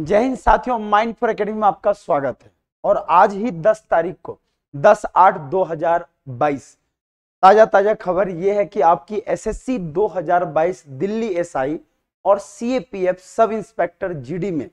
जय हिंद साथियों mind for academy में आपका स्वागत है और आज ही 10 तारीख को 10 आठ 2022 ताजा ताजा खबर यह है कि आपकी एसएससी 2022 दिल्ली एसआई और सीएपीएफ सब इंस्पेक्टर जीडी में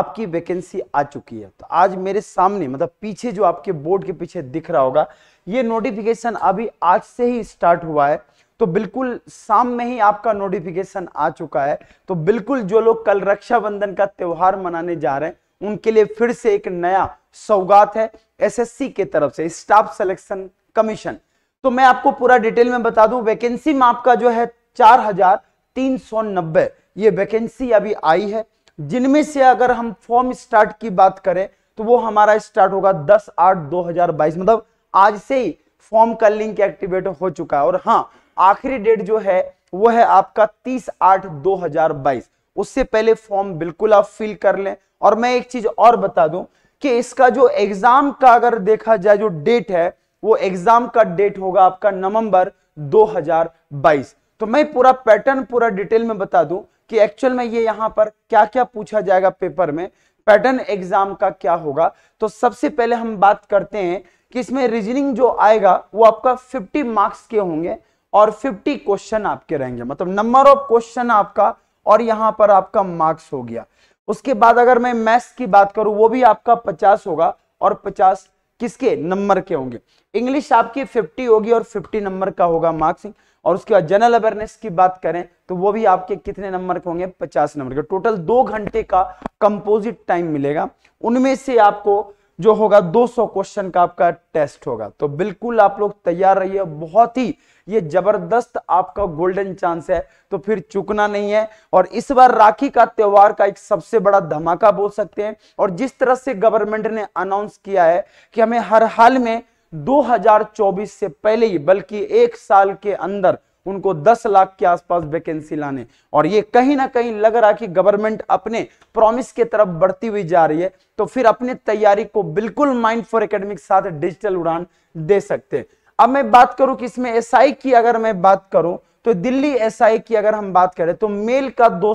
आपकी वैकेंसी आ चुकी है तो आज मेरे सामने मतलब पीछे जो आपके बोर्ड के पीछे दिख रहा होगा ये नोटिफिकेशन अभी आज से ही स्टार्ट हुआ है तो बिल्कुल शाम में ही आपका नोटिफिकेशन आ चुका है तो बिल्कुल जो लोग कल रक्षाबंधन का त्यौहार मनाने जा रहे हैं उनके लिए फिर से एक नया सौगात है एसएससी के तरफ से स्टाफ सिलेक्शन कमीशन तो मैं आपको पूरा डिटेल में बता दूं वैकेंसी में आपका जो है चार हजार तीन सौ नब्बे ये वैकेंसी अभी आई है जिनमें से अगर हम फॉर्म स्टार्ट की बात करें तो वो हमारा स्टार्ट होगा दस आठ दो हजार बाईस मतलब आज से ही फॉर्म का लिंक एक्टिवेट हो चुका है और हाँ आखिरी डेट जो है वो है आपका तीस आठ दो हजार बाईस उससे पहले फॉर्म बिल्कुल आप फिल कर लें और मैं एक चीज और बता दूं कि इसका जो एग्जाम का अगर देखा जाए जो डेट है वो एग्जाम का डेट होगा आपका नवंबर 2022 तो मैं पूरा पैटर्न पूरा डिटेल में बता दूं कि एक्चुअल में ये यहां पर क्या क्या पूछा जाएगा पेपर में पैटर्न एग्जाम का क्या होगा तो सबसे पहले हम बात करते हैं कि इसमें रीजनिंग जो आएगा वो आपका 50 मार्क्स के होंगे और 50 क्वेश्चन आपके रहेंगे मतलब नंबर ऑफ क्वेश्चन आपका और यहां पर आपका मार्क्स हो गया उसके बाद अगर मैं मैथ्स की बात करूं वो भी आपका 50 होगा और 50 किसके नंबर के होंगे इंग्लिश आपकी 50 होगी और 50 नंबर का होगा मार्क्स और उसके बाद जनरल अवेयरनेस की बात करें तो वो भी आपके कितने नंबर के होंगे पचास नंबर के टोटल दो घंटे का कंपोजिट टाइम मिलेगा उनमें से आपको जो होगा 200 क्वेश्चन का आपका टेस्ट होगा तो बिल्कुल आप लोग तैयार रहिए बहुत ही ये जबरदस्त आपका गोल्डन चांस है तो फिर चुकना नहीं है और इस बार राखी का त्योहार का एक सबसे बड़ा धमाका बोल सकते हैं और जिस तरह से गवर्नमेंट ने अनाउंस किया है कि हमें हर हाल में 2024 से पहले ही बल्कि एक साल के अंदर उनको 10 लाख के आसपास वैकेंसी लाने और ये कहीं ना कहीं लग रहा कि गवर्नमेंट अपने प्रॉमिस के तरफ बढ़ती हुई जा रही है तो फिर अपने तैयारी को बिल्कुल माइंड फॉर एकेडमिक साथ डिजिटल उड़ान दे सकते हैं अब मैं बात करूं कि इसमें एसआई की अगर मैं बात करूं तो दिल्ली एस की अगर हम बात करें तो मेल का दो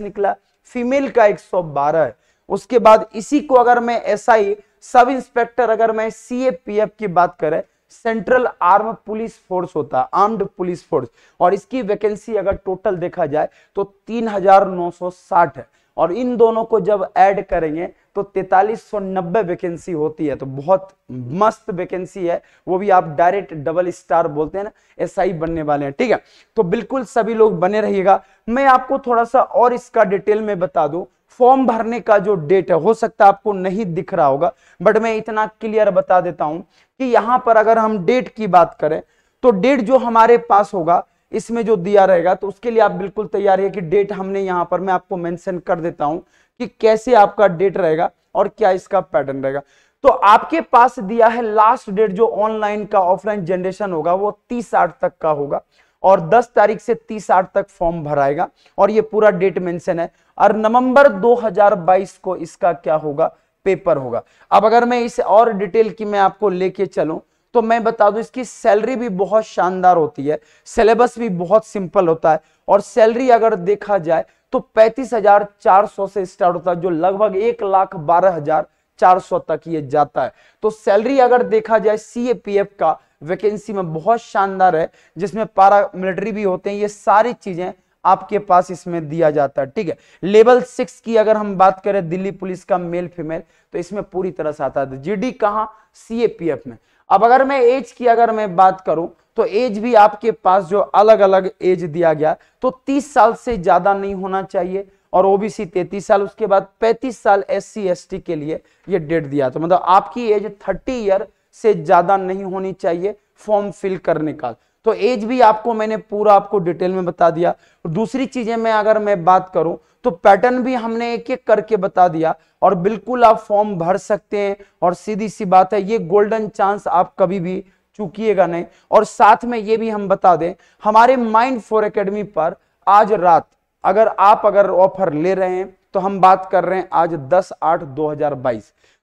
निकला फीमेल का एक है उसके बाद इसी को अगर मैं एस सब इंस्पेक्टर अगर मैं सी की बात करें सेंट्रल आर्म पुलिस फोर्स होता है आर्म्ड पुलिस फोर्स और इसकी वैकेंसी अगर टोटल देखा जाए तो 3960 है और इन दोनों को जब ऐड करेंगे तो 4390 वैकेंसी होती है तो बहुत मस्त वैकेंसी है वो भी आप डायरेक्ट डबल स्टार बोलते हैं ना एसआई बनने वाले हैं ठीक है तो बिल्कुल सभी लोग बने रहिएगा मैं आपको थोड़ा सा और इसका डिटेल में बता दूं फॉर्म भरने का जो डेट है हो सकता है आपको नहीं दिख रहा होगा बट मैं इतना क्लियर बता देता हूं कि यहां पर अगर हम डेट की बात करें तो डेट जो हमारे पास होगा इसमें जो दिया रहेगा तो उसके लिए आप बिल्कुल तैयार है कि डेट हमने यहाँ पर मैं आपको मेंशन कर देता हूं कि कैसे आपका डेट रहेगा और क्या इसका पैटर्न रहेगा तो आपके पास दिया है लास्ट डेट जो ऑनलाइन का ऑफलाइन जनरेशन होगा वो तीस आठ तक का होगा और 10 तारीख से 30 आठ तक फॉर्म भराएगा और ये पूरा डेट मेंशन है और नवंबर 2022 को इसका क्या होगा पेपर होगा अब अगर मैं इस और डिटेल की मैं आपको लेके चलूं तो मैं बता दूं इसकी सैलरी भी बहुत शानदार होती है सिलेबस भी बहुत सिंपल होता है और सैलरी अगर देखा जाए तो पैंतीस हजार चार सौ से स्टार्ट होता है जो लगभग एक लाख बारह हजार चार सौ तक ये जाता है तो सैलरी अगर देखा जाए सीएपीएफ का वैकेंसी में बहुत शानदार है जिसमें पारा मिलिट्री भी होते हैं ये सारी चीजें आपके पास इसमें दिया जाता है ठीक है लेवल सिक्स की अगर हम बात करें दिल्ली पुलिस का मेल फीमेल तो इसमें पूरी तरह से आता है जीडी कहा सीएपीएफ में अब अगर मैं एज की अगर मैं बात करूं तो एज भी आपके पास जो अलग अलग एज दिया गया तो 30 साल से ज्यादा नहीं होना चाहिए और ओबीसी 33 साल उसके बाद 35 साल एस सी के लिए ये डेट दिया तो मतलब आपकी एज 30 ईयर से ज्यादा नहीं होनी चाहिए फॉर्म फिल करने का तो एज भी आपको मैंने पूरा आपको डिटेल में बता दिया दूसरी चीजें मैं अगर मैं बात करूं तो पैटर्न भी हमने एक एक करके बता दिया और बिल्कुल आप फॉर्म भर सकते हैं और सीधी सी बात है ये गोल्डन चांस आप कभी भी चुकीगा नहीं और साथ में ये भी हम बता दें हमारे माइंड फॉर एकेडमी पर आज रात अगर आप अगर ऑफर ले रहे हैं तो हम बात कर रहे हैं आज दस आठ दो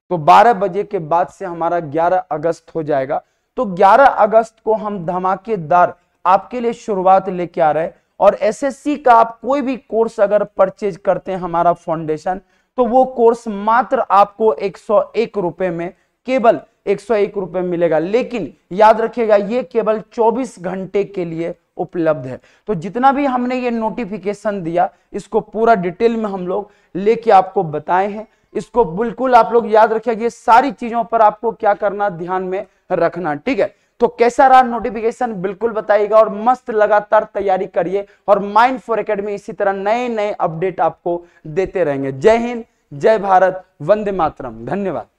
तो 12 बजे के बाद से हमारा 11 अगस्त हो जाएगा तो 11 अगस्त को हम धमाकेदार आपके लिए शुरुआत लेके आ रहे हैं और एसएससी का आप कोई भी कोर्स अगर परचेज करते हैं हमारा फाउंडेशन तो वो कोर्स मात्र आपको एक सौ रुपए में केवल एक सौ रुपए मिलेगा लेकिन याद रखिएगा ये केवल 24 घंटे के लिए उपलब्ध है तो जितना भी हमने ये नोटिफिकेशन दिया इसको पूरा डिटेल में हम लोग लेके आपको बताए हैं इसको बिल्कुल आप लोग याद रखिए ये सारी चीजों पर आपको क्या करना ध्यान में रखना ठीक है तो कैसा रहा नोटिफिकेशन बिल्कुल बताइएगा और मस्त लगातार तैयारी करिए और माइंड फॉर एकेडमी इसी तरह नए नए अपडेट आपको देते रहेंगे जय हिंद जय भारत वंदे मातरम धन्यवाद